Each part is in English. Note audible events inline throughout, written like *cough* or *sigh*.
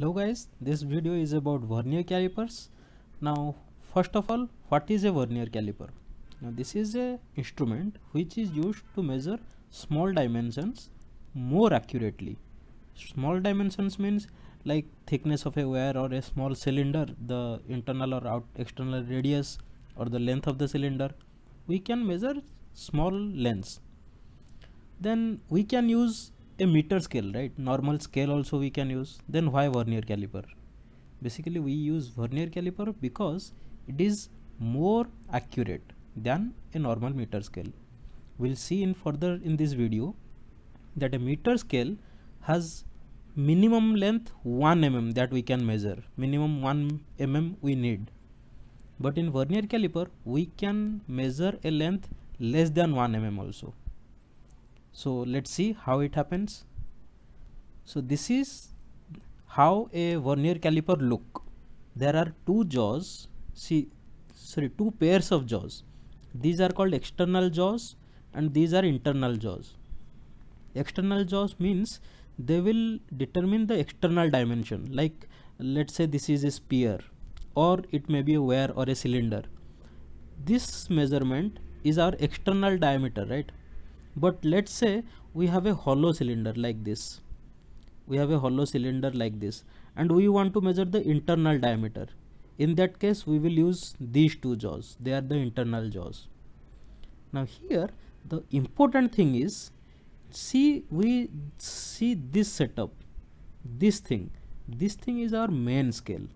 hello guys this video is about vernier calipers now first of all what is a vernier caliper now this is a instrument which is used to measure small dimensions more accurately small dimensions means like thickness of a wire or a small cylinder the internal or out external radius or the length of the cylinder we can measure small lengths then we can use a meter scale right normal scale also we can use then why vernier caliper basically we use vernier caliper because it is more accurate than a normal meter scale we'll see in further in this video that a meter scale has minimum length 1 mm that we can measure minimum 1 mm we need but in vernier caliper we can measure a length less than 1 mm also so let's see how it happens so this is how a vernier caliper look there are two jaws see sorry two pairs of jaws these are called external jaws and these are internal jaws external jaws means they will determine the external dimension like let's say this is a sphere or it may be a wire or a cylinder this measurement is our external diameter right but let's say we have a hollow cylinder like this we have a hollow cylinder like this and we want to measure the internal diameter in that case we will use these two jaws they are the internal jaws now here the important thing is see we see this setup this thing this thing is our main scale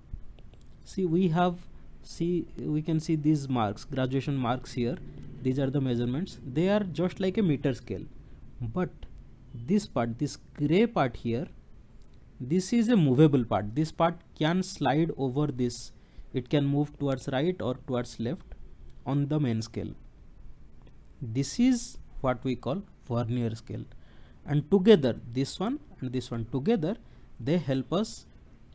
see we have see we can see these marks graduation marks here these are the measurements they are just like a meter scale but this part this gray part here this is a movable part this part can slide over this it can move towards right or towards left on the main scale this is what we call vernier scale and together this one and this one together they help us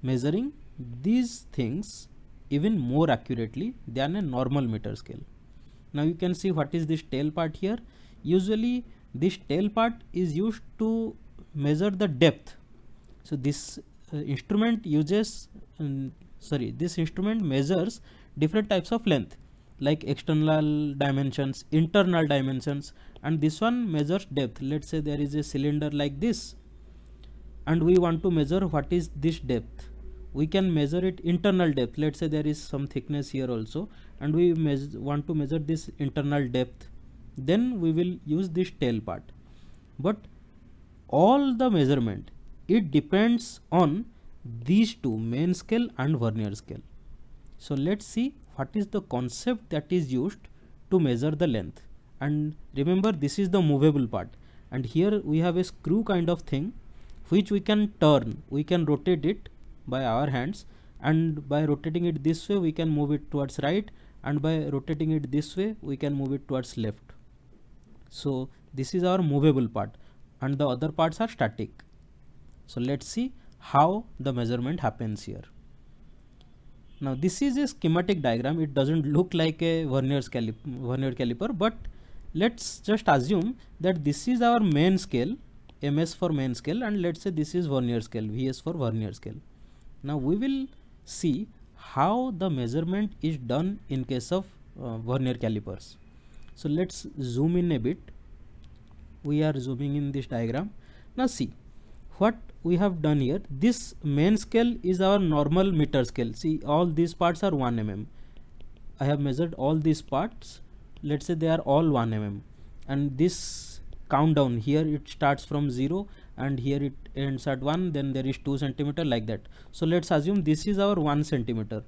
measuring these things even more accurately than a normal meter scale. Now you can see what is this tail part here. Usually this tail part is used to measure the depth. So this uh, instrument uses, um, sorry, this instrument measures different types of length like external dimensions, internal dimensions and this one measures depth. Let's say there is a cylinder like this and we want to measure what is this depth we can measure it internal depth let's say there is some thickness here also and we want to measure this internal depth then we will use this tail part but all the measurement it depends on these two main scale and vernier scale so let's see what is the concept that is used to measure the length and remember this is the movable part and here we have a screw kind of thing which we can turn we can rotate it by our hands and by rotating it this way we can move it towards right and by rotating it this way we can move it towards left so this is our movable part and the other parts are static so let's see how the measurement happens here now this is a schematic diagram it doesn't look like a vernier caliper but let's just assume that this is our main scale ms for main scale and let's say this is vernier scale vs for vernier scale now we will see how the measurement is done in case of uh, vernier calipers. So let's zoom in a bit. We are zooming in this diagram. Now see what we have done here. This main scale is our normal meter scale. See all these parts are 1 mm. I have measured all these parts. Let's say they are all 1 mm and this countdown here it starts from 0 and here it insert one then there is two centimeter like that so let's assume this is our one centimeter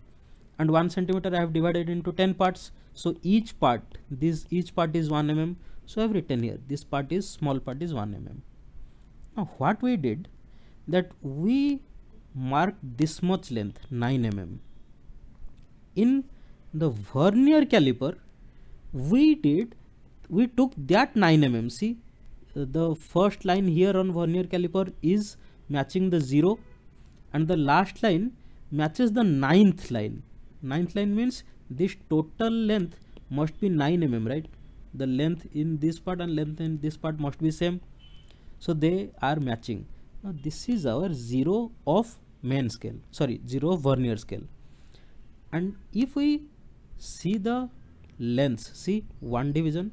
and one centimeter I have divided into 10 parts so each part this each part is 1 mm so every 10 here this part is small part is 1 mm now what we did that we marked this much length 9 mm in the vernier caliper we did we took that 9 mm see the first line here on vernier caliper is matching the 0 and the last line matches the ninth line ninth line means this total length must be 9 mm right the length in this part and length in this part must be same so they are matching now this is our 0 of main scale sorry 0 of vernier scale and if we see the lengths see one division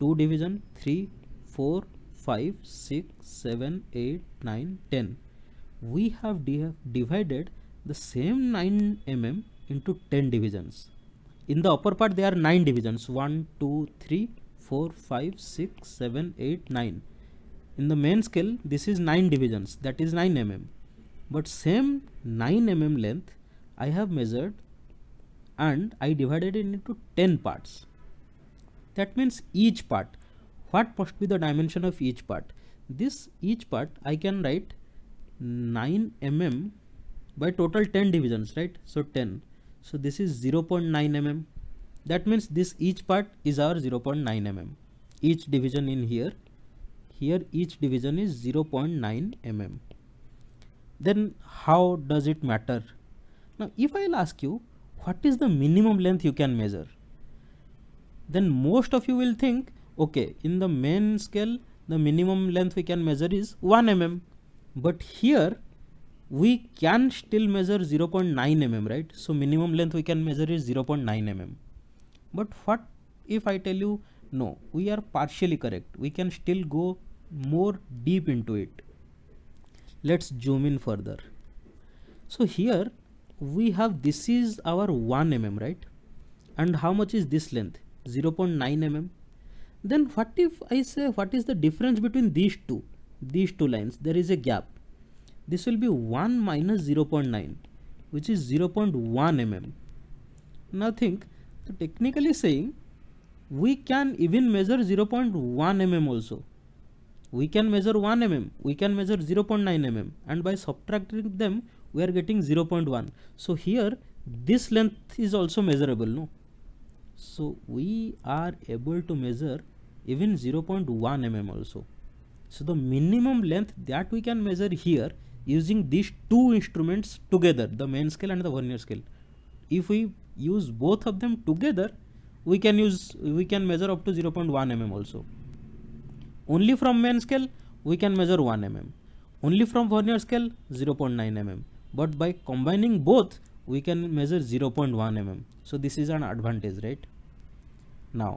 two division three four 5, 6, 7, 8, 9, 10. We have divided the same 9 mm into 10 divisions. In the upper part there are 9 divisions 1, 2, 3, 4, 5, 6, 7, 8, 9. In the main scale this is 9 divisions that is 9 mm. But same 9 mm length I have measured and I divided it into 10 parts. That means each part what must be the dimension of each part this each part i can write 9 mm by total 10 divisions right so 10 so this is 0.9 mm that means this each part is our 0.9 mm each division in here here each division is 0.9 mm then how does it matter now if i'll ask you what is the minimum length you can measure then most of you will think okay in the main scale the minimum length we can measure is 1 mm but here we can still measure 0.9 mm right so minimum length we can measure is 0.9 mm but what if i tell you no we are partially correct we can still go more deep into it let's zoom in further so here we have this is our 1 mm right and how much is this length 0.9 mm then what if I say what is the difference between these two these two lines there is a gap this will be 1 minus 0.9 which is 0.1 mm now think so technically saying we can even measure 0.1 mm also we can measure 1 mm we can measure 0.9 mm and by subtracting them we are getting 0.1 so here this length is also measurable no so we are able to measure even 0.1 mm also so the minimum length that we can measure here using these two instruments together the main scale and the vernier scale if we use both of them together we can use we can measure up to 0.1 mm also only from main scale we can measure 1 mm only from vernier scale 0.9 mm but by combining both we can measure 0.1 mm so this is an advantage right now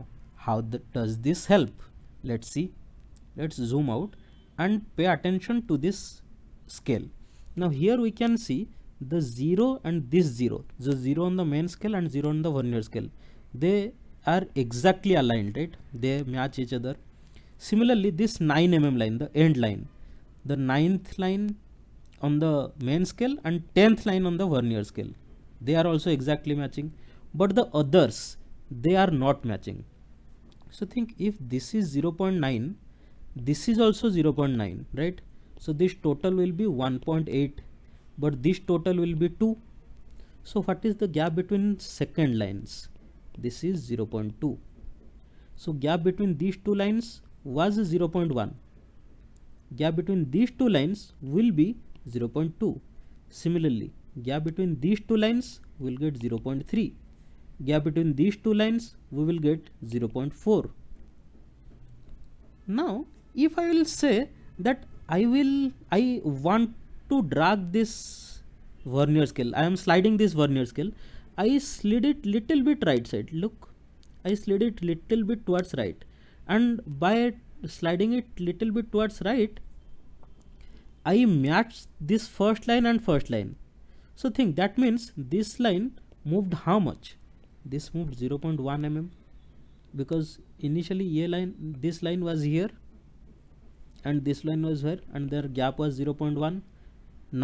how the, does this help let's see let's zoom out and pay attention to this scale now here we can see the 0 and this 0 the 0 on the main scale and 0 on the vernier scale they are exactly aligned right they match each other similarly this 9 mm line the end line the ninth line on the main scale and 10th line on the vernier scale they are also exactly matching but the others they are not matching so think if this is 0.9 this is also 0.9 right so this total will be 1.8 but this total will be 2 so what is the gap between second lines this is 0.2 so gap between these two lines was 0.1 gap between these two lines will be 0.2 similarly Gap between these two lines, we will get 0.3. Gap between these two lines, we will get 0.4. Now, if I will say that I will, I want to drag this vernier scale, I am sliding this vernier scale. I slid it little bit right side, look, I slid it little bit towards right and by sliding it little bit towards right, I match this first line and first line. So think that means this line moved how much? This moved 0.1 mm because initially a line this line was here and this line was here and their gap was 0.1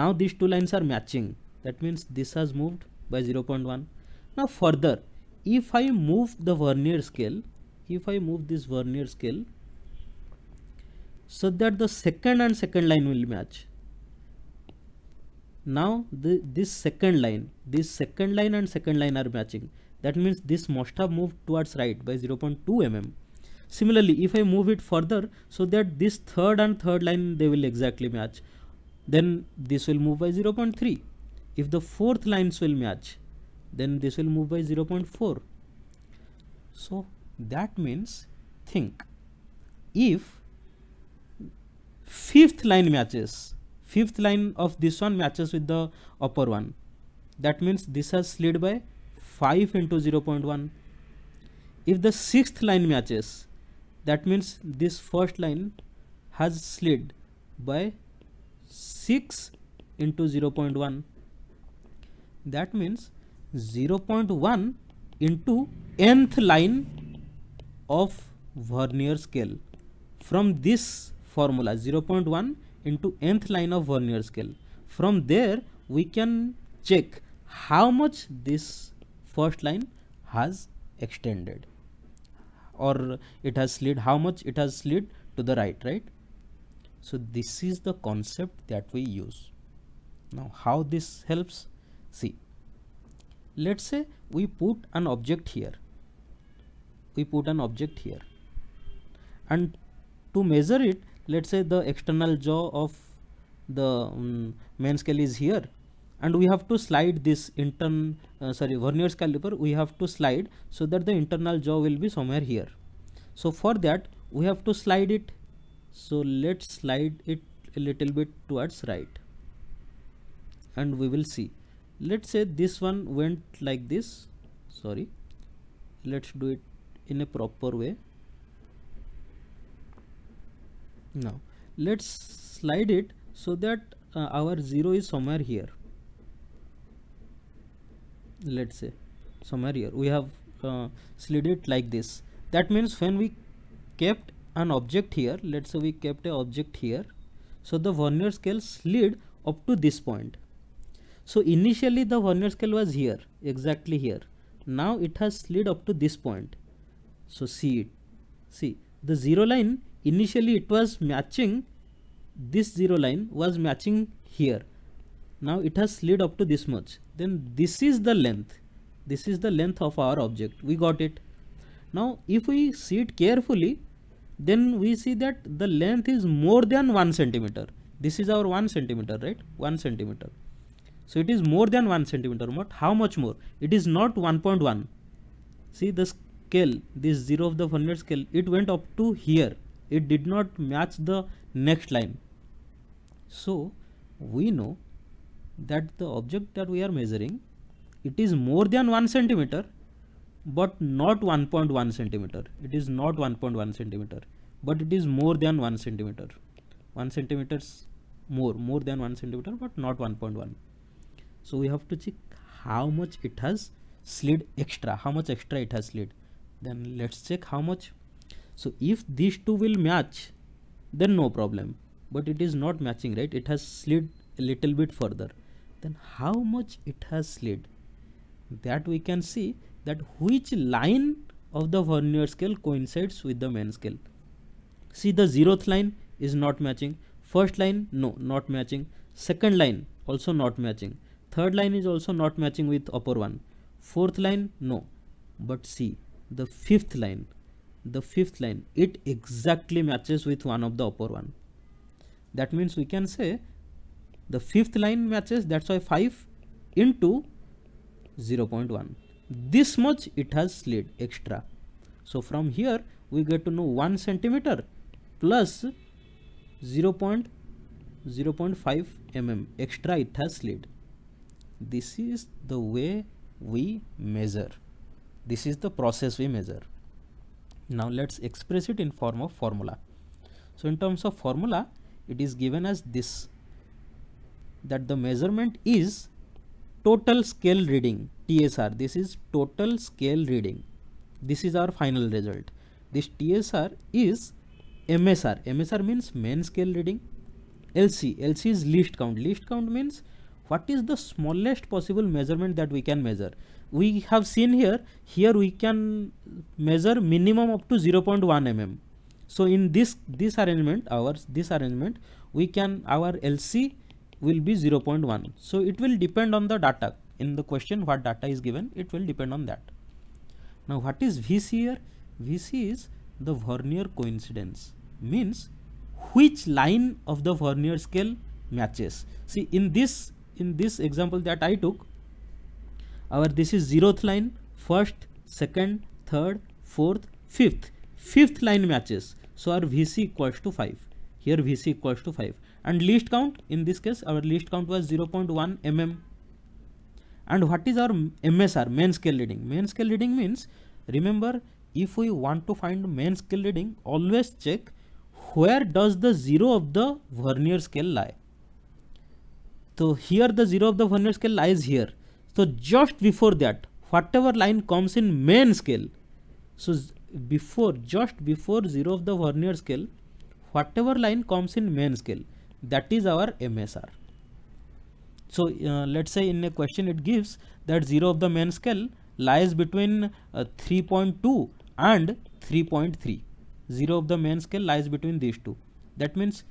now these two lines are matching that means this has moved by 0.1 now further if i move the vernier scale if i move this vernier scale so that the second and second line will match now the, this second line this second line and second line are matching that means this must have moved towards right by 0.2 mm similarly if i move it further so that this third and third line they will exactly match then this will move by 0.3 if the fourth lines will match then this will move by 0.4 so that means think if fifth line matches fifth line of this one matches with the upper one that means this has slid by 5 into 0.1 if the sixth line matches that means this first line has slid by 6 into 0.1 that means 0.1 into nth line of vernier scale from this formula 0.1 into nth line of vernier scale from there we can check how much this first line has extended or it has slid how much it has slid to the right right so this is the concept that we use now how this helps see let's say we put an object here we put an object here and to measure it let's say the external jaw of the um, main scale is here and we have to slide this intern uh, sorry vernier caliper we have to slide so that the internal jaw will be somewhere here so for that we have to slide it so let's slide it a little bit towards right and we will see let's say this one went like this sorry let's do it in a proper way now let's slide it so that uh, our 0 is somewhere here let's say somewhere here we have uh, slid it like this that means when we kept an object here let's say we kept an object here so the vernier scale slid up to this point so initially the vernier scale was here exactly here now it has slid up to this point so see it see the zero line initially it was matching this zero line was matching here now it has slid up to this much then this is the length this is the length of our object we got it now if we see it carefully then we see that the length is more than 1 centimeter this is our 1 centimeter right 1 centimeter so it is more than 1 centimeter but how much more it is not 1.1 see the scale this zero of the vernier scale it went up to here it did not match the next line so we know that the object that we are measuring it is more than 1 centimeter but not 1.1 centimeter it is not 1.1 centimeter but it is more than 1 centimeter 1 centimeters more more than 1 centimeter but not 1.1 so we have to check how much it has slid extra how much extra it has slid then let's check how much so if these two will match, then no problem. But it is not matching, right? It has slid a little bit further. Then how much it has slid? That we can see that which line of the vernier scale coincides with the main scale. See the zeroth line is not matching. First line, no, not matching. Second line, also not matching. Third line is also not matching with upper one. Fourth line, no. But see, the fifth line the fifth line it exactly matches with one of the upper one that means we can say the fifth line matches that's why 5 into 0.1 this much it has slid extra so from here we get to know 1 centimeter plus 0, 0 0.5 mm extra it has slid this is the way we measure this is the process we measure now let's express it in form of formula so in terms of formula it is given as this that the measurement is total scale reading TSR this is total scale reading this is our final result this TSR is MSR MSR means main scale reading LC LC is least count least count means what is the smallest possible measurement that we can measure we have seen here here we can measure minimum up to 0.1 mm so in this this arrangement our this arrangement we can our lc will be 0.1 so it will depend on the data in the question what data is given it will depend on that now what is vc here vc is the vernier coincidence means which line of the vernier scale matches see in this in this example that i took our this is zeroth line first second third fourth fifth fifth line matches so our vc equals to 5 here vc equals to 5 and least count in this case our least count was 0.1 mm and what is our msr main scale reading main scale reading means remember if we want to find main scale reading always check where does the zero of the vernier scale lie so here the zero of the vernier scale lies here so just before that, whatever line comes in main scale, so before, just before 0 of the Vernier scale, whatever line comes in main scale, that is our MSR. So uh, let's say in a question it gives that 0 of the main scale lies between uh, 3.2 and 3.3. 0 of the main scale lies between these two. That means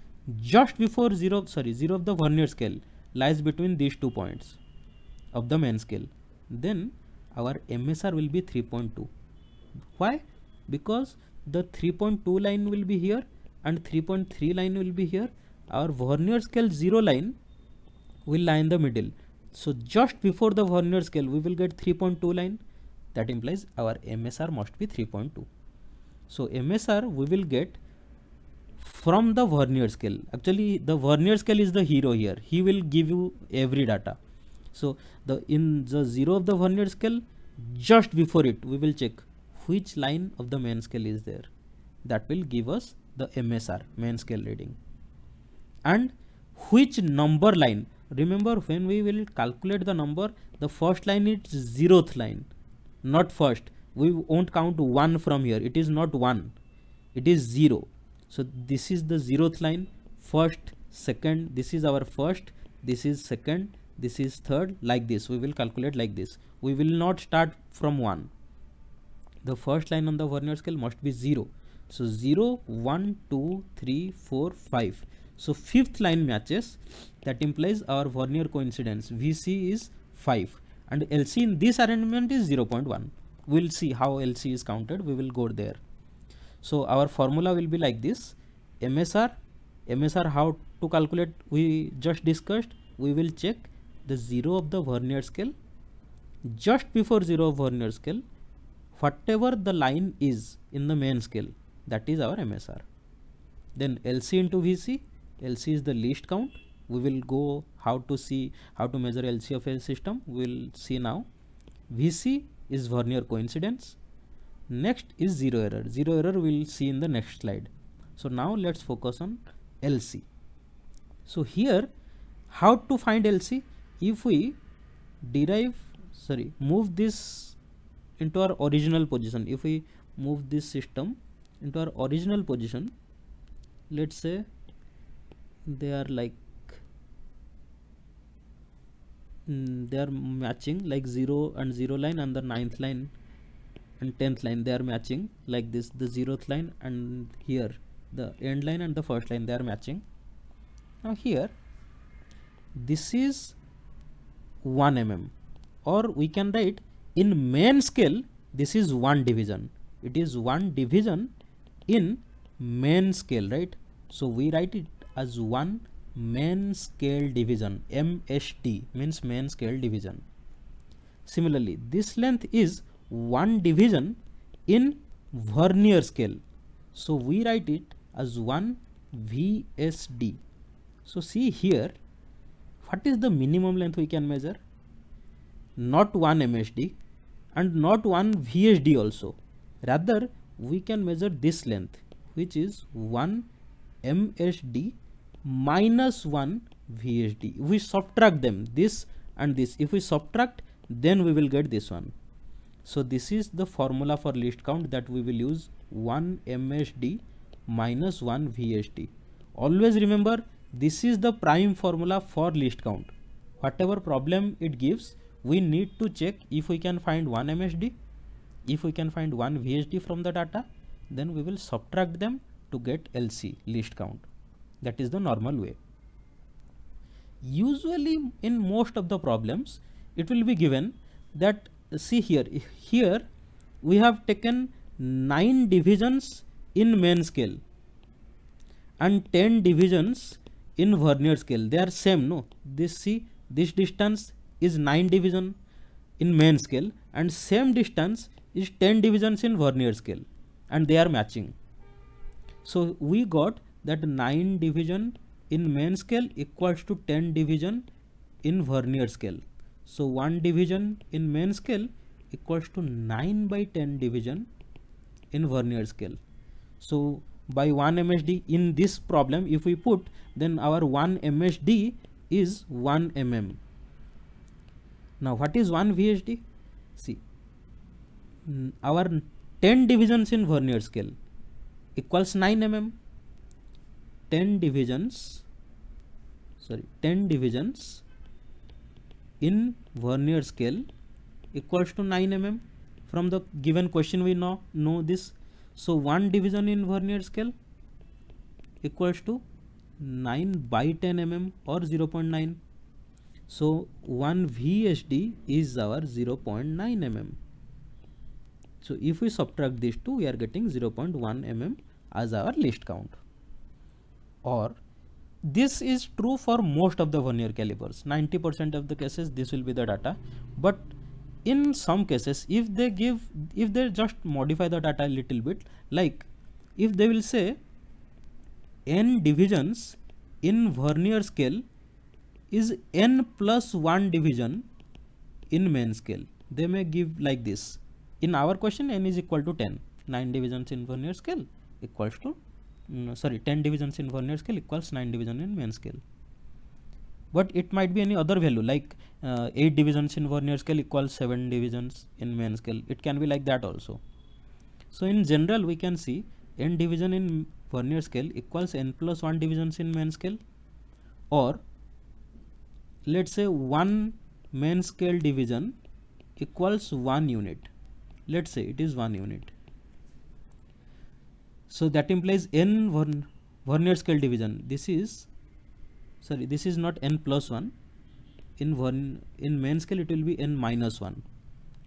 just before 0, sorry, 0 of the Vernier scale lies between these two points of the main scale then our MSR will be 3.2 why because the 3.2 line will be here and 3.3 line will be here our Vernier scale 0 line will lie in the middle so just before the Vernier scale we will get 3.2 line that implies our MSR must be 3.2 so MSR we will get from the Vernier scale actually the Vernier scale is the hero here he will give you every data so the in the zero of the vernier scale just before it we will check which line of the main scale is there that will give us the MSR main scale reading and which number line remember when we will calculate the number the first line is zeroth line not first we won't count one from here it is not one it is zero so this is the zeroth line first second this is our first this is second this is third like this we will calculate like this we will not start from one the first line on the Vernier scale must be zero so 0 1 2 3 4 5 so fifth line matches that implies our Vernier coincidence VC is 5 and LC in this arrangement is 0.1 we'll see how LC is counted we will go there so our formula will be like this MSR MSR how to calculate we just discussed we will check the 0 of the vernier scale just before 0 of vernier scale whatever the line is in the main scale that is our MSR then LC into VC LC is the least count we will go how to see how to measure LC of a system we will see now VC is vernier coincidence next is zero error zero error we will see in the next slide so now let's focus on LC so here how to find LC if we derive sorry move this into our original position if we move this system into our original position let's say they are like mm, they are matching like 0 and 0 line and the ninth line and 10th line they are matching like this the 0th line and here the end line and the first line they are matching now here this is 1 mm or we can write in main scale this is one division it is one division in main scale right so we write it as one main scale division mst means main scale division similarly this length is one division in vernier scale so we write it as one vsd so see here what is the minimum length we can measure not one MHD, and not one VHD also rather we can measure this length which is 1 MHD minus minus 1 VHD. we subtract them this and this if we subtract then we will get this one so this is the formula for list count that we will use 1 MHD minus minus 1 VHD. always remember this is the prime formula for list count. Whatever problem it gives, we need to check if we can find one MSD, if we can find one VHD from the data, then we will subtract them to get LC, list count. That is the normal way. Usually in most of the problems, it will be given that see here, here we have taken 9 divisions in main scale and 10 divisions in vernier scale they are same no this see this distance is 9 division in main scale and same distance is 10 divisions in vernier scale and they are matching so we got that 9 division in main scale equals to 10 division in vernier scale so 1 division in main scale equals to 9 by 10 division in vernier scale so by 1 MHD in this problem if we put then our 1 MHD is 1 mm. Now what is 1 VHD? See our 10 divisions in vernier scale equals 9 mm 10 divisions sorry 10 divisions in vernier scale equals to 9 mm from the given question we know know this so one division in vernier scale equals to 9 by 10 mm or 0.9 so 1 VHD is our 0.9 mm so if we subtract these two we are getting 0.1 mm as our least count or this is true for most of the vernier calipers 90% of the cases this will be the data but in some cases if they give if they just modify the data a little bit like if they will say n divisions in vernier scale is n plus 1 division in main scale they may give like this in our question n is equal to 10 9 divisions in vernier scale equals to mm, sorry 10 divisions in vernier scale equals 9 division in main scale but it might be any other value like uh, 8 divisions in vernier scale equals 7 divisions in main scale it can be like that also so in general we can see n division in vernier scale equals n plus 1 divisions in main scale or let's say one main scale division equals one unit let's say it is one unit so that implies n vernier scale division this is sorry this is not n plus 1 in one in main scale it will be n minus 1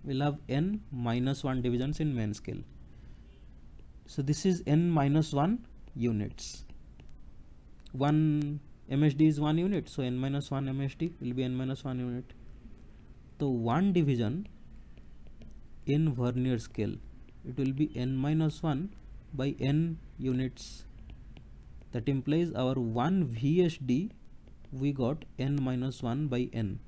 we'll have n minus 1 divisions in main scale so this is n minus 1 units one MHD is one unit so n minus 1 MHD will be n minus 1 unit so one division in vernier scale it will be n minus 1 by n units that implies our one VHD we got n minus 1 by n.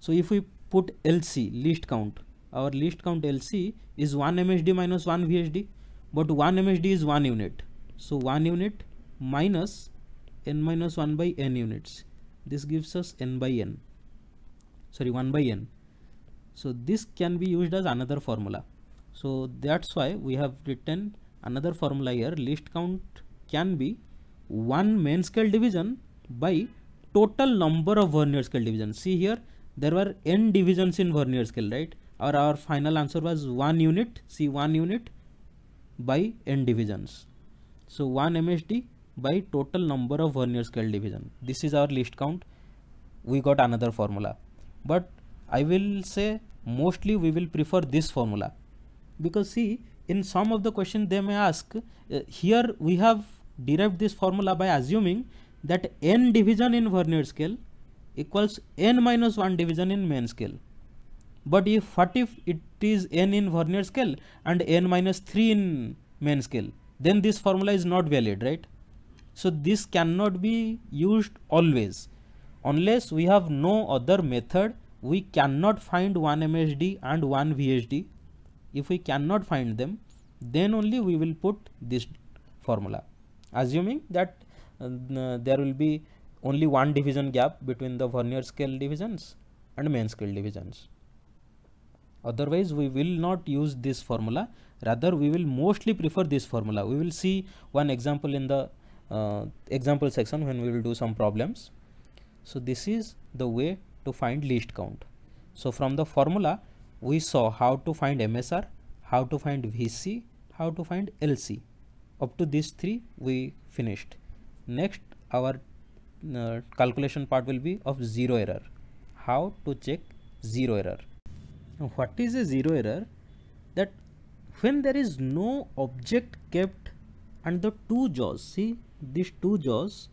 So if we put LC least count our least count LC is 1 MHD minus 1 VHD but 1 MHD is 1 unit. So 1 unit minus n minus 1 by n units. This gives us n by n sorry 1 by n. So this can be used as another formula. So that's why we have written another formula here least count can be one main scale division by total number of vernier scale divisions. See here, there were n divisions in vernier scale, right? Or our final answer was 1 unit, see 1 unit by n divisions. So 1 MSD by total number of vernier scale division. This is our list count. We got another formula. But I will say mostly we will prefer this formula because see in some of the question they may ask uh, here we have derived this formula by assuming that n division in vernier scale equals n minus 1 division in main scale. But if what if it is n in vernier scale and n minus 3 in main scale, then this formula is not valid, right? So this cannot be used always. Unless we have no other method, we cannot find one MHD and one VHD. If we cannot find them, then only we will put this formula, assuming that uh, there will be only one division gap between the vernier scale divisions and main scale divisions. Otherwise, we will not use this formula. Rather, we will mostly prefer this formula. We will see one example in the uh, example section when we will do some problems. So, this is the way to find least count. So, from the formula, we saw how to find MSR, how to find VC, how to find LC. Up to these three, we finished next our uh, calculation part will be of zero error how to check zero error what is a zero error that when there is no object kept and the two jaws see these two jaws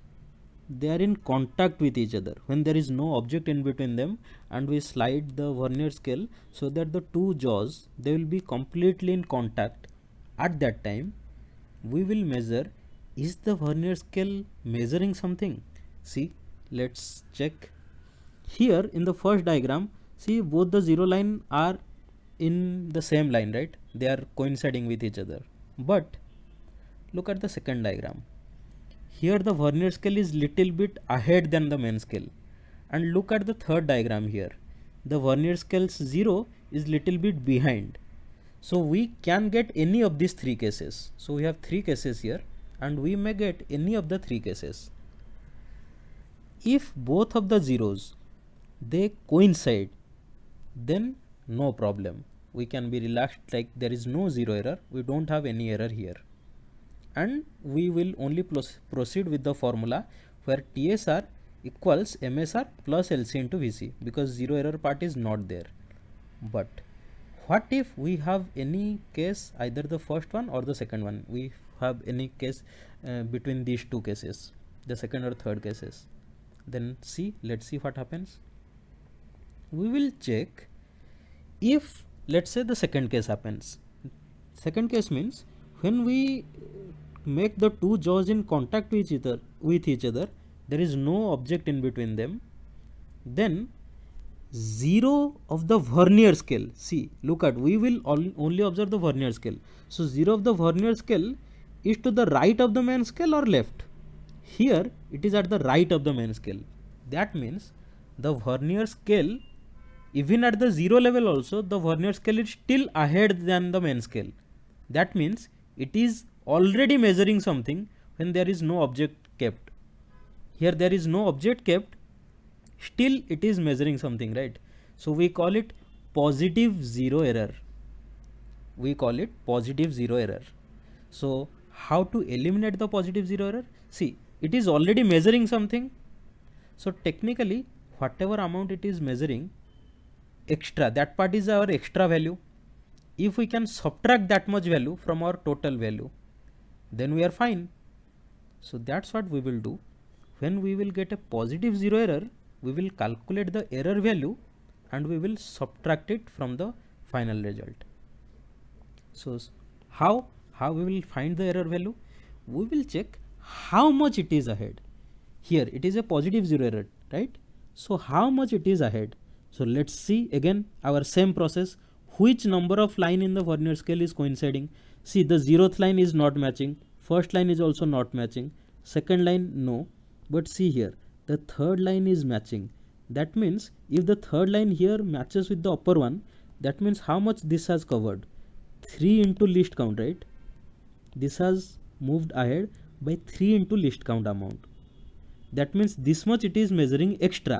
they are in contact with each other when there is no object in between them and we slide the vernier scale so that the two jaws they will be completely in contact at that time we will measure is the vernier scale measuring something see let's check here in the first diagram see both the zero line are in the same line right they are coinciding with each other but look at the second diagram here the vernier scale is little bit ahead than the main scale and look at the third diagram here the vernier scale's 0 is little bit behind so we can get any of these three cases so we have three cases here and we may get any of the three cases. If both of the zeros they coincide then no problem we can be relaxed like there is no zero error we don't have any error here and we will only proceed with the formula where TSR equals MSR plus LC into VC because zero error part is not there but what if we have any case either the first one or the second one we have any case uh, between these two cases the second or third cases then see let's see what happens we will check if let's say the second case happens second case means when we uh, make the two jaws in contact with each other with each other there is no object in between them then zero of the vernier scale see look at we will only observe the vernier scale so zero of the vernier scale is to the right of the main scale or left. Here it is at the right of the main scale. That means the vernier scale even at the zero level also the vernier scale is still ahead than the main scale. That means it is already measuring something when there is no object kept. Here there is no object kept still it is measuring something right. So we call it positive zero error. We call it positive zero error. So how to eliminate the positive zero error see it is already measuring something so technically whatever amount it is measuring extra that part is our extra value if we can subtract that much value from our total value then we are fine so that's what we will do when we will get a positive zero error we will calculate the error value and we will subtract it from the final result so how how we will find the error value? We will check how much it is ahead. Here it is a positive zero error, right? So how much it is ahead? So let's see again our same process. Which number of line in the vernier scale is coinciding? See the zeroth line is not matching. First line is also not matching. Second line no. But see here the third line is matching. That means if the third line here matches with the upper one, that means how much this has covered. 3 into least count, right? this has moved ahead by 3 into list count amount that means this much it is measuring extra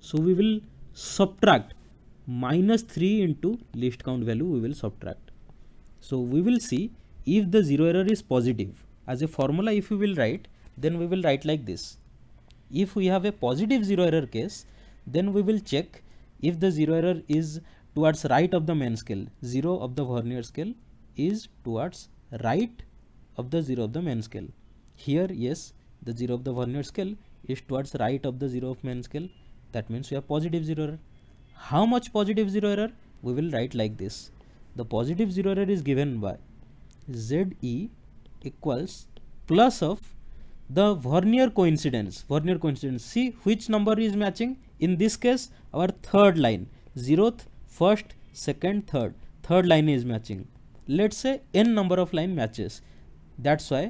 so we will subtract minus 3 into list count value we will subtract so we will see if the zero error is positive as a formula if we will write then we will write like this if we have a positive zero error case then we will check if the zero error is towards right of the main scale zero of the vernier scale is towards right of the 0 of the main scale. Here yes the 0 of the Vernier scale is towards right of the 0 of main scale that means we have positive 0 error. How much positive 0 error? We will write like this. The positive 0 error is given by ZE equals plus of the Vernier coincidence. Vernier coincidence. See which number is matching? In this case our third line. Zeroth, first, second, third. Third line is matching let's say n number of line matches that's why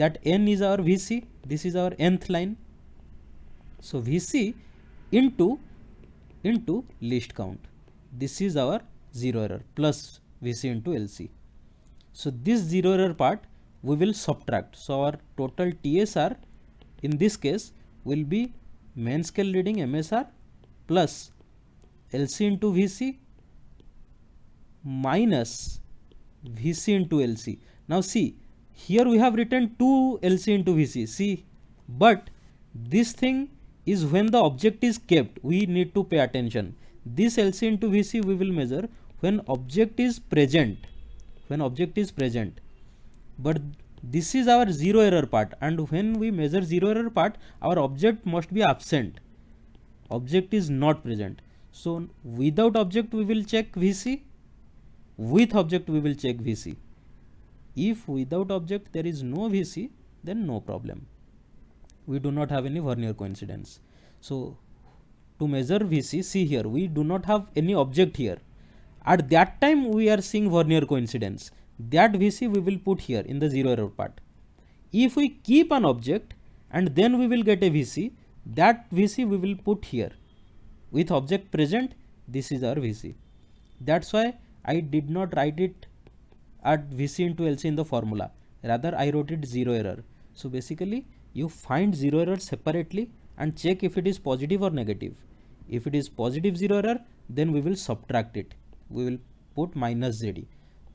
that n is our vc this is our nth line so vc into into list count this is our zero error plus vc into lc so this zero error part we will subtract so our total tsr in this case will be main scale reading msr plus lc into vc minus VC into LC. Now see, here we have written 2 LC into VC, see, but this thing is when the object is kept, we need to pay attention. This LC into VC we will measure when object is present, when object is present, but this is our zero error part and when we measure zero error part, our object must be absent, object is not present. So without object we will check VC with object we will check vc if without object there is no vc then no problem we do not have any vernier coincidence so to measure vc see here we do not have any object here at that time we are seeing vernier coincidence that vc we will put here in the zero error part if we keep an object and then we will get a vc that vc we will put here with object present this is our vc that's why I did not write it at VC into LC in the formula. Rather, I wrote it zero error. So basically, you find zero error separately and check if it is positive or negative. If it is positive zero error, then we will subtract it. We will put minus ZD.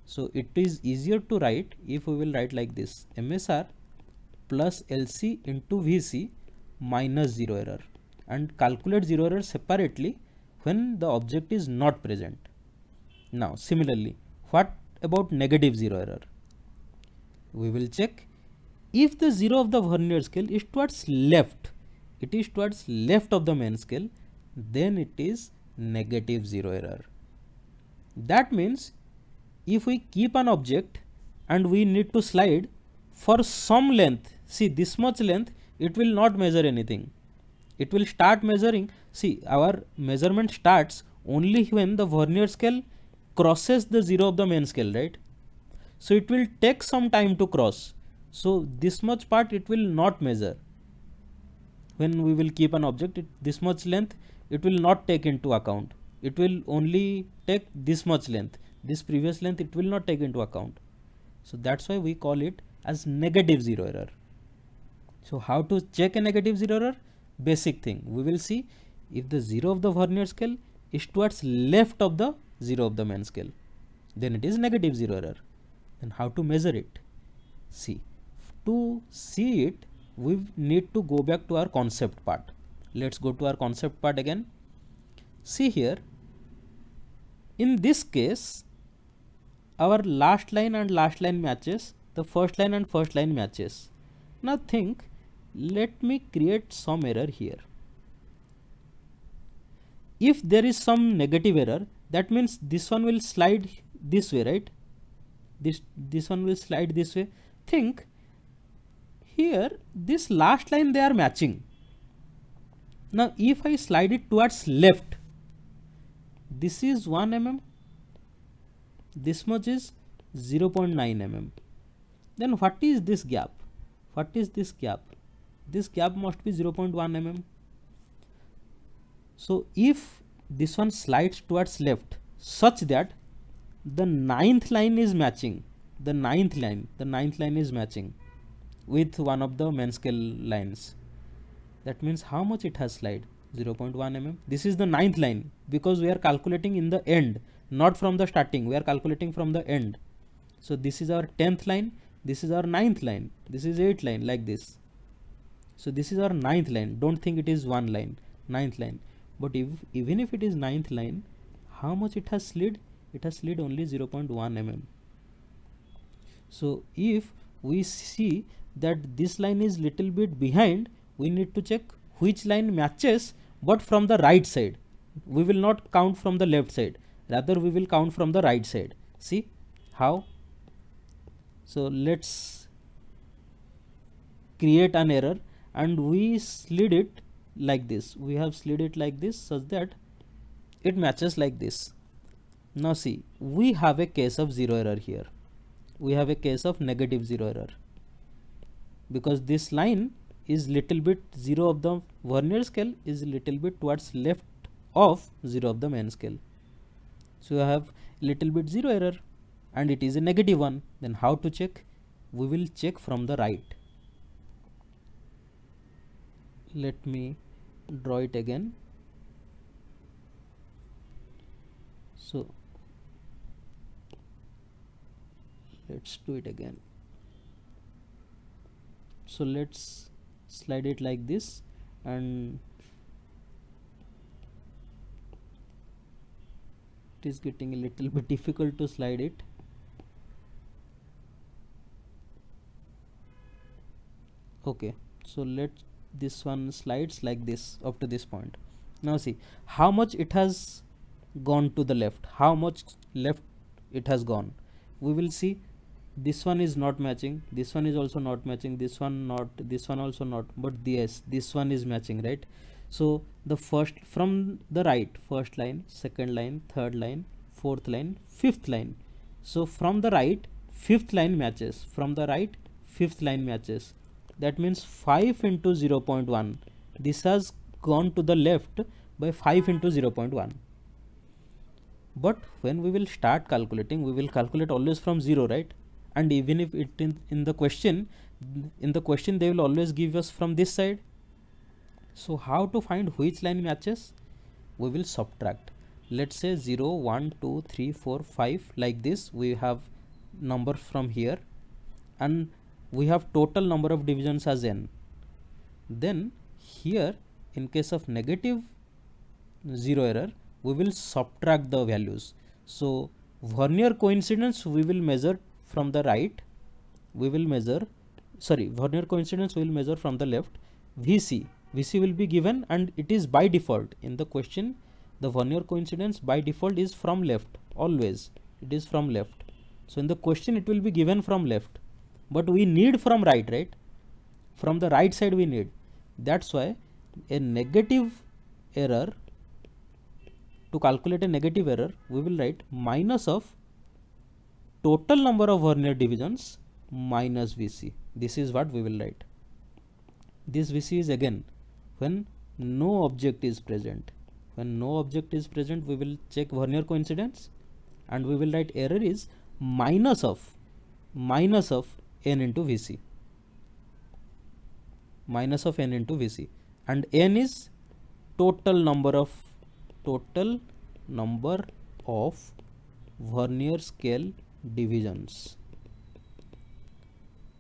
So it is easier to write if we will write like this MSR plus LC into VC minus zero error and calculate zero error separately when the object is not present. Now similarly, what about negative 0 error? We will check if the 0 of the vernier scale is towards left, it is towards left of the main scale, then it is negative 0 error. That means if we keep an object and we need to slide for some length, see this much length, it will not measure anything. It will start measuring, see our measurement starts only when the vernier scale crosses the zero of the main scale, right? So it will take some time to cross. So this much part it will not measure. When we will keep an object, it, this much length, it will not take into account. It will only take this much length. This previous length, it will not take into account. So that's why we call it as negative zero error. So how to check a negative zero error? Basic thing. We will see if the zero of the Vernier scale is towards left of the 0 of the main scale then it is negative 0 error then how to measure it see to see it we need to go back to our concept part let's go to our concept part again see here in this case our last line and last line matches the first line and first line matches now think let me create some error here if there is some negative error that means this one will slide this way right this this one will slide this way think here this last line they are matching now if i slide it towards left this is 1 mm this much is 0.9 mm then what is this gap what is this gap this gap must be 0.1 mm so if this one slides towards left such that the ninth line is matching the ninth line the ninth line is matching with one of the main scale lines that means how much it has slide 0.1 mm this is the ninth line because we are calculating in the end not from the starting we are calculating from the end so this is our 10th line this is our ninth line this is eighth line like this so this is our ninth line don't think it is one line ninth line but if even if it is ninth line how much it has slid it has slid only 0.1 mm so if we see that this line is little bit behind we need to check which line matches but from the right side we will not count from the left side rather we will count from the right side see how so let's create an error and we slid it like this we have slid it like this such that it matches like this now see we have a case of zero error here we have a case of negative zero error because this line is little bit zero of the vernier scale is little bit towards left of zero of the main scale so you have little bit zero error and it is a negative one then how to check we will check from the right let me draw it again so let's do it again so let's slide it like this and it is getting a little *laughs* bit difficult to slide it okay so let's this one slides like this up to this point now see how much it has gone to the left how much left it has gone we will see this one is not matching this one is also not matching this one not this one also not but yes this one is matching right so the first from the right first line second line third line fourth line fifth line so from the right fifth line matches from the right fifth line matches that means 5 into 0 0.1 this has gone to the left by 5 into 0 0.1 but when we will start calculating we will calculate always from 0 right and even if it in, in the question in the question they will always give us from this side so how to find which line matches we will subtract let's say 0 1 2 3 4 5 like this we have number from here and we have total number of divisions as n then here in case of negative zero error we will subtract the values so vernier coincidence we will measure from the right we will measure sorry vernier coincidence we will measure from the left vc vc will be given and it is by default in the question the vernier coincidence by default is from left always it is from left so in the question it will be given from left but we need from right right from the right side we need that's why a negative error to calculate a negative error we will write minus of total number of Vernier divisions minus VC this is what we will write this VC is again when no object is present when no object is present we will check Vernier coincidence and we will write error is minus of minus of n into Vc minus of n into Vc and n is total number of total number of vernier scale divisions.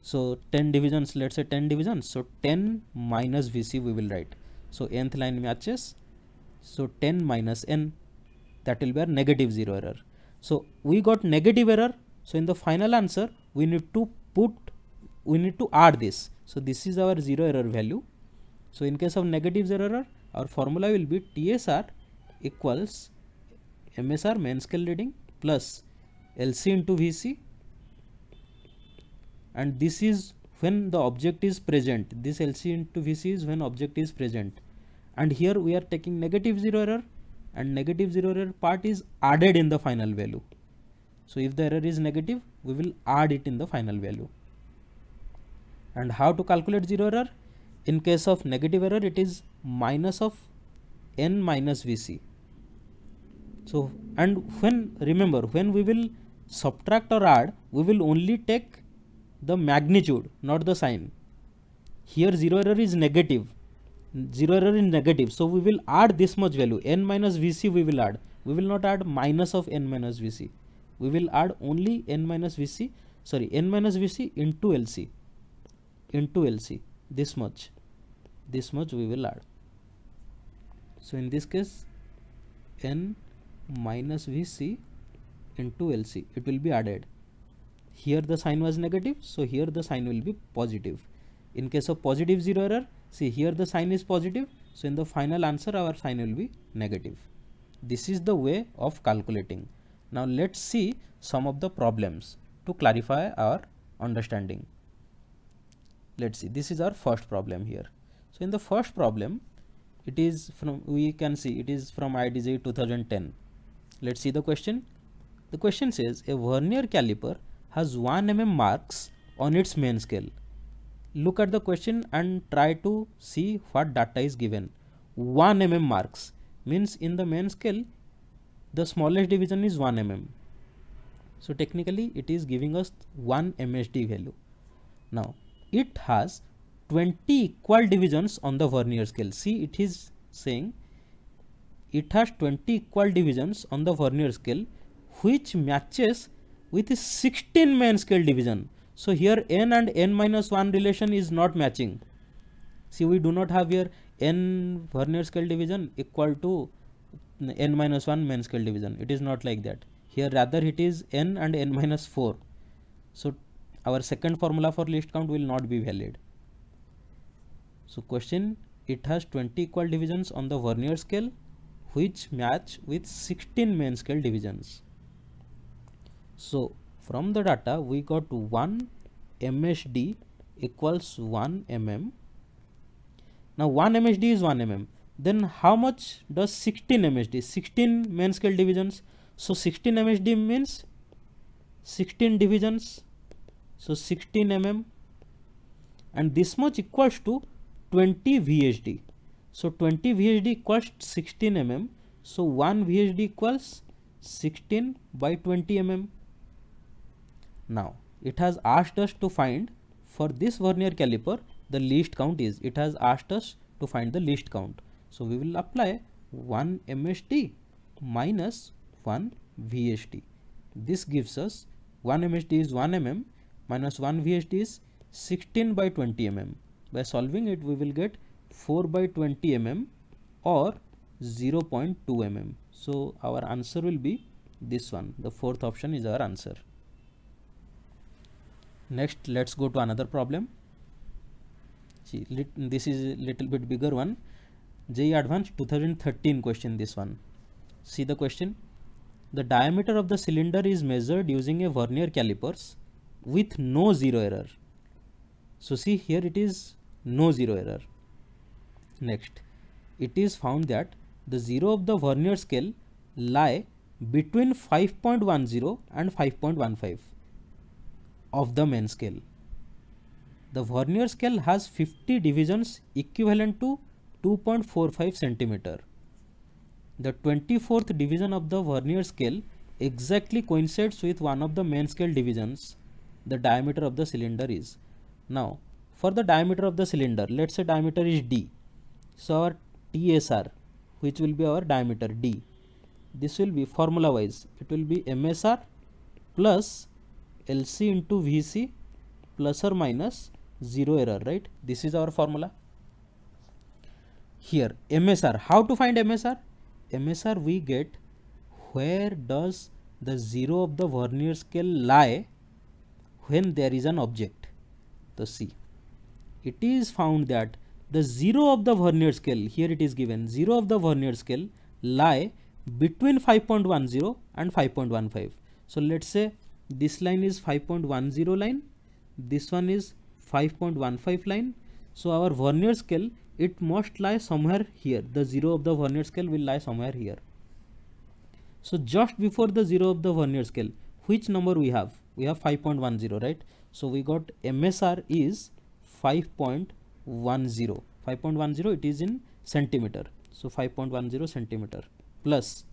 So 10 divisions let's say 10 divisions so 10 minus Vc we will write. So nth line matches so 10 minus n that will be our negative 0 error. So we got negative error so in the final answer we need to put we need to add this so this is our zero error value so in case of negative zero error our formula will be tsr equals msr main scale reading plus lc into vc and this is when the object is present this lc into vc is when object is present and here we are taking negative zero error and negative zero error part is added in the final value so if the error is negative we will add it in the final value and how to calculate zero error in case of negative error it is minus of n minus vc so and when remember when we will subtract or add we will only take the magnitude not the sign here zero error is negative zero error is negative so we will add this much value n minus vc we will add we will not add minus of n minus vc we will add only n minus vc sorry n minus vc into lc into lc this much this much we will add so in this case n minus vc into lc it will be added here the sign was negative so here the sign will be positive in case of positive zero error see here the sign is positive so in the final answer our sign will be negative this is the way of calculating now let's see some of the problems to clarify our understanding. Let's see this is our first problem here. So in the first problem it is from we can see it is from IDZ 2010. Let's see the question. The question says a vernier caliper has 1 mm marks on its main scale. Look at the question and try to see what data is given. 1 mm marks means in the main scale the smallest division is 1 mm so technically it is giving us 1 msd value now it has 20 equal divisions on the vernier scale see it is saying it has 20 equal divisions on the vernier scale which matches with 16 main scale division so here n and n minus 1 relation is not matching see we do not have here n vernier scale division equal to n minus 1 main scale division it is not like that here rather it is n and n minus 4 so our second formula for least count will not be valid so question it has 20 equal divisions on the vernier scale which match with 16 main scale divisions so from the data we got 1 msd equals 1 mm now 1 msd is 1 mm then how much does 16 MHD 16 main scale divisions so 16 MHD means 16 divisions so 16 mm and this much equals to 20 VHD so 20 VHD equals 16 mm so 1 VHD equals 16 by 20 mm now it has asked us to find for this vernier caliper the least count is it has asked us to find the least count so we will apply 1 MSD minus 1 vht. This gives us 1 MSD is 1 mm minus 1 vht is 16 by 20 mm. By solving it, we will get 4 by 20 mm or 0 0.2 mm. So our answer will be this one. The fourth option is our answer. Next, let's go to another problem. See, this is a little bit bigger one. JE Advanced 2013 question this one. See the question. The diameter of the cylinder is measured using a vernier calipers with no zero error. So see here it is no zero error. Next, it is found that the zero of the vernier scale lie between 5.10 and 5.15 of the main scale. The vernier scale has 50 divisions equivalent to 2.45 centimeter. The 24th division of the vernier scale exactly coincides with one of the main scale divisions. The diameter of the cylinder is. Now, for the diameter of the cylinder, let's say diameter is D. So, our TSR, which will be our diameter D. This will be formula wise, it will be MSR plus LC into VC plus or minus 0 error, right? This is our formula here MSR. How to find MSR? MSR we get where does the zero of the vernier scale lie when there is an object. So see, it is found that the zero of the vernier scale here it is given zero of the vernier scale lie between 5.10 and 5.15. So let's say this line is 5.10 line, this one is 5.15 line. So our vernier scale it must lie somewhere here the zero of the vernier scale will lie somewhere here so just before the zero of the vernier scale which number we have we have 5.10 right so we got msr is 5.10 5.10 it is in centimeter so 5.10 centimeter plus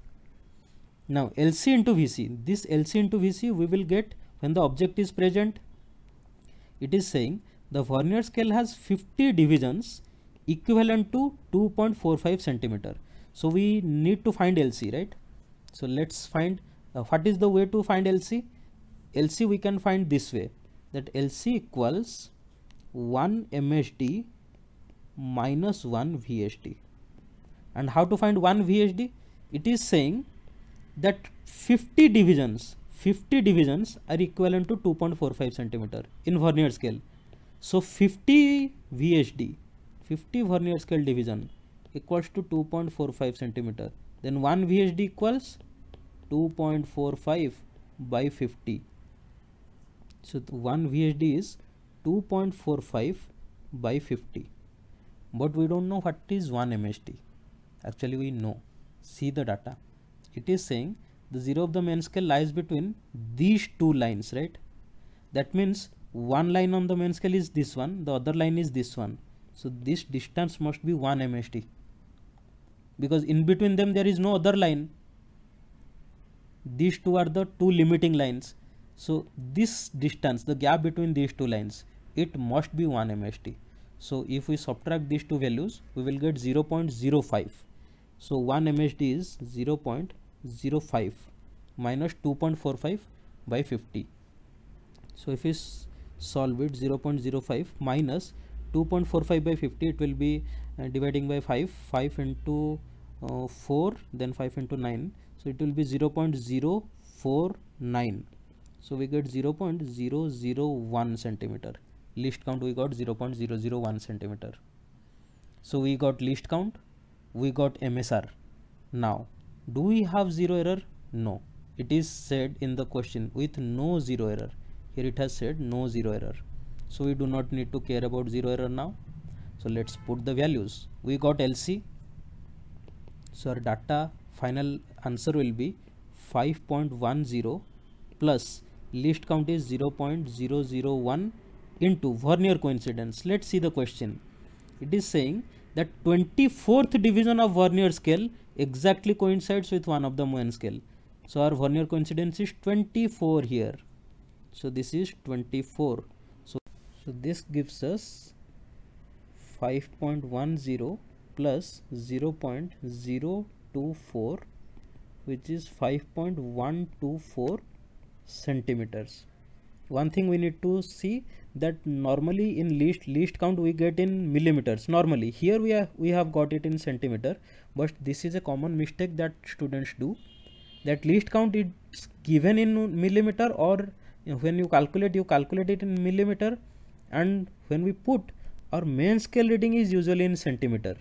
now lc into vc this lc into vc we will get when the object is present it is saying the vernier scale has 50 divisions equivalent to 2.45 centimeter so we need to find lc right so let's find uh, what is the way to find lc lc we can find this way that lc equals 1 mhd minus 1 vhd and how to find 1 vhd it is saying that 50 divisions 50 divisions are equivalent to 2.45 centimeter in vernier scale so 50 vhd 50 vernier scale division equals to 2.45 centimeter then 1 VHD equals 2.45 by 50 so 1 VHD is 2.45 by 50 but we don't know what is 1 MHD. actually we know see the data it is saying the zero of the main scale lies between these two lines right that means one line on the main scale is this one the other line is this one so this distance must be 1 mst because in between them there is no other line these two are the two limiting lines so this distance the gap between these two lines it must be 1 mst so if we subtract these two values we will get 0 0.05 so 1 mst is 0 0.05 minus 2.45 by 50 so if we solve it 0 0.05 minus 2.45 by 50 it will be uh, dividing by 5 5 into uh, 4 then 5 into 9 so it will be 0 0.049 so we get 0 0.001 centimeter least count we got 0 0.001 centimeter so we got least count we got msr now do we have zero error no it is said in the question with no zero error here it has said no zero error so we do not need to care about zero error now so let's put the values we got LC so our data final answer will be 5.10 plus least count is 0.001 into Vernier coincidence let's see the question it is saying that 24th division of Vernier scale exactly coincides with one of the Moen scale so our Vernier coincidence is 24 here so this is 24 so this gives us 5.10 plus 0 0.024 which is 5.124 centimeters one thing we need to see that normally in least least count we get in millimeters normally here we are we have got it in centimeter but this is a common mistake that students do that least count is given in millimeter or when you calculate you calculate it in millimeter and when we put our main scale reading is usually in centimeter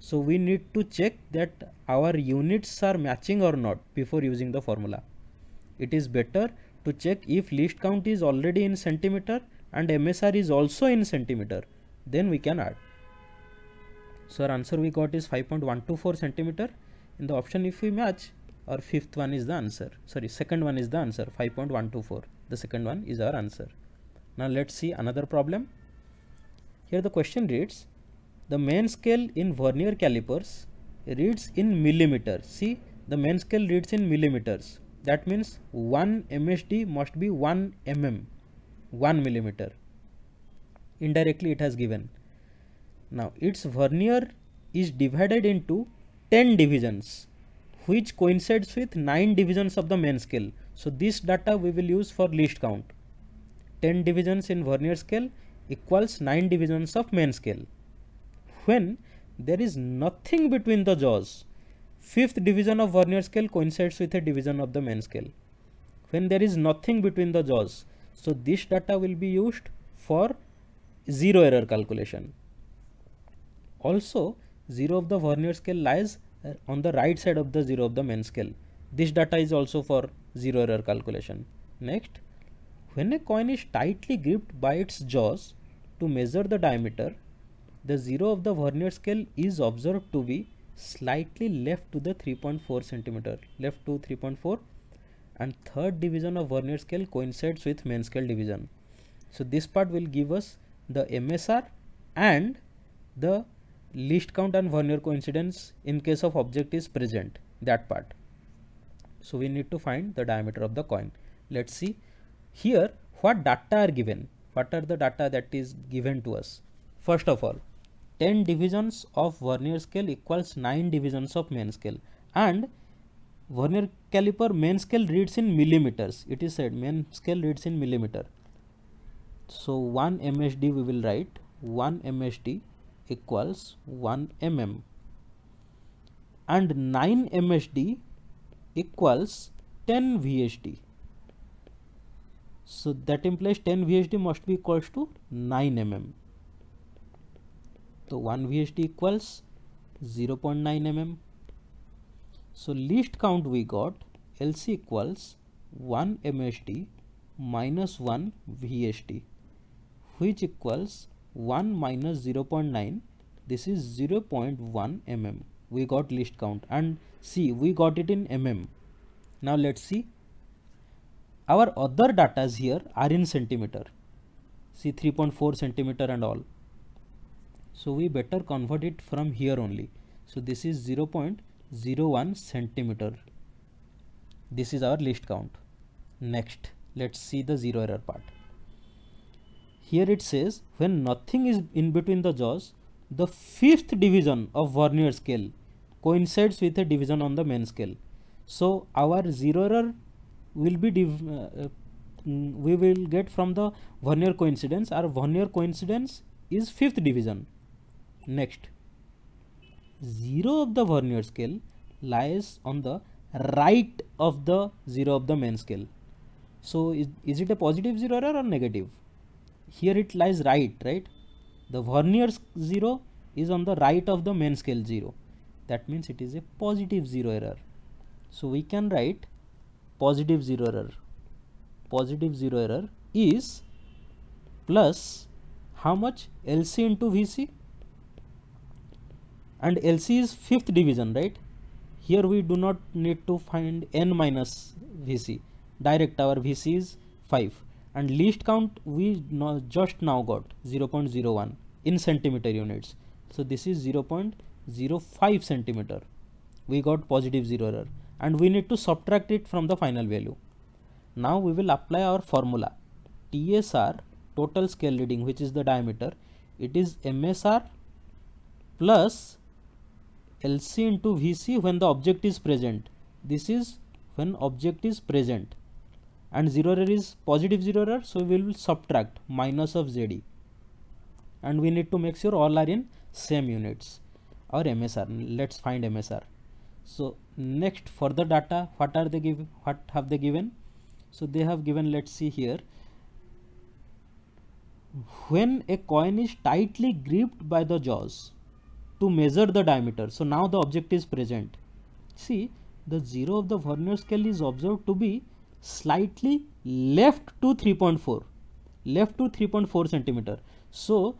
so we need to check that our units are matching or not before using the formula it is better to check if least count is already in centimeter and MSR is also in centimeter then we can add so our answer we got is 5.124 centimeter in the option if we match our fifth one is the answer sorry second one is the answer 5.124 the second one is our answer now let's see another problem. Here the question reads, the main scale in vernier calipers reads in millimeters. See, the main scale reads in millimeters. That means 1 MSD must be 1 mm, 1 millimeter. Indirectly it has given. Now its vernier is divided into 10 divisions which coincides with 9 divisions of the main scale. So this data we will use for least count. 10 divisions in vernier scale equals 9 divisions of main scale. When there is nothing between the jaws, fifth division of vernier scale coincides with a division of the main scale. When there is nothing between the jaws, so this data will be used for zero error calculation. Also, zero of the vernier scale lies uh, on the right side of the zero of the main scale. This data is also for zero error calculation. Next. When a coin is tightly gripped by its jaws to measure the diameter, the zero of the vernier scale is observed to be slightly left to the 3.4 centimeter, left to 3.4 and third division of vernier scale coincides with main scale division. So this part will give us the MSR and the least count and vernier coincidence in case of object is present that part. So we need to find the diameter of the coin. Let's see here, what data are given? What are the data that is given to us? First of all, 10 divisions of vernier scale equals 9 divisions of main scale and vernier caliper main scale reads in millimeters. It is said main scale reads in millimeter. So 1 MSD we will write 1 MSD equals 1 mm and 9 MSD equals 10 VHD. So that implies 10 VHD must be equals to 9 mm. So 1 VHD equals 0 0.9 mm. So least count we got LC equals 1 MHD minus 1 VHD which equals 1 minus 0 0.9 this is 0 0.1 mm we got least count and see we got it in mm now let's see our other datas here are in centimeter. See 3.4 centimeter and all. So we better convert it from here only. So this is 0.01 centimeter. This is our list count. Next, let's see the zero error part. Here it says when nothing is in between the jaws, the fifth division of Vernier scale coincides with a division on the main scale. So our zero error will be uh, uh, we will get from the vernier coincidence our vernier coincidence is fifth division next zero of the vernier scale lies on the right of the zero of the main scale so is, is it a positive zero error or negative here it lies right right the vernier zero is on the right of the main scale zero that means it is a positive zero error so we can write positive zero error positive zero error is plus how much LC into VC and LC is fifth division right here we do not need to find n minus VC direct our VC is 5 and least count we no, just now got 0 0.01 in centimeter units so this is 0 0.05 centimeter we got positive zero error and we need to subtract it from the final value. Now we will apply our formula TSR total scale reading which is the diameter it is MSR plus LC into VC when the object is present this is when object is present and zero error is positive zero error so we will subtract minus of ZD and we need to make sure all are in same units or MSR let's find MSR so next further data what are they give what have they given so they have given let's see here when a coin is tightly gripped by the jaws to measure the diameter so now the object is present see the zero of the Vernier scale is observed to be slightly left to 3.4 left to 3.4 centimeter so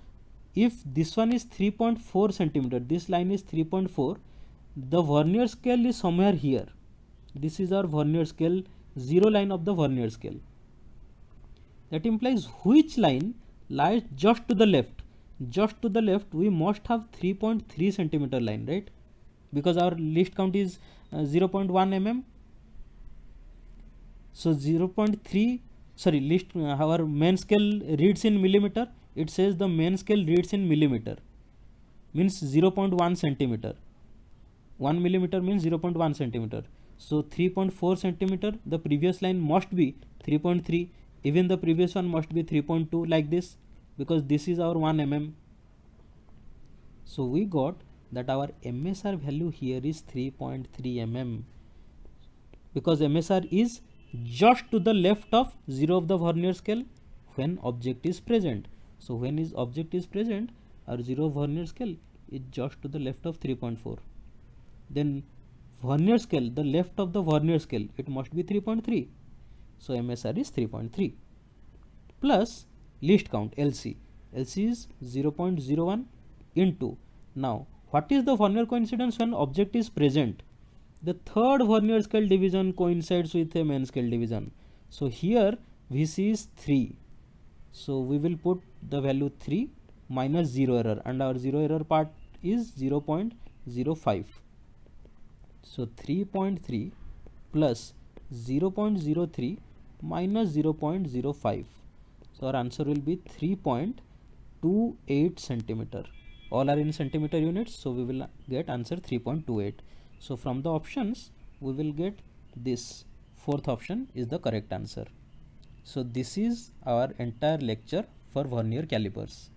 if this one is 3.4 centimeter this line is 3.4 the vernier scale is somewhere here this is our vernier scale zero line of the vernier scale that implies which line lies just to the left just to the left we must have 3.3 centimeter line right because our least count is uh, 0.1 mm so 0.3 sorry least uh, our main scale reads in millimeter it says the main scale reads in millimeter means 0.1 centimeter 1 millimeter means 0.1 centimeter so 3.4 centimeter the previous line must be 3.3 even the previous one must be 3.2 like this because this is our 1 mm so we got that our MSR value here is 3.3 mm because MSR is just to the left of 0 of the vernier scale when object is present. So when is object is present our 0 vernier scale is just to the left of 3.4 then vernier scale the left of the vernier scale it must be 3.3 so msr is 3.3 plus least count lc lc is 0.01 into now what is the vernier coincidence when object is present the third vernier scale division coincides with a main scale division so here vc is 3 so we will put the value 3 minus 0 error and our 0 error part is 0 0.05 so 3.3 plus 0 0.03 minus 0 0.05. So our answer will be 3.28 centimeter. All are in centimeter units, so we will get answer 3.28. So from the options, we will get this fourth option is the correct answer. So this is our entire lecture for vernier calipers.